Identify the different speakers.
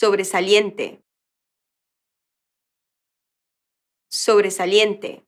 Speaker 1: sobresaliente, sobresaliente.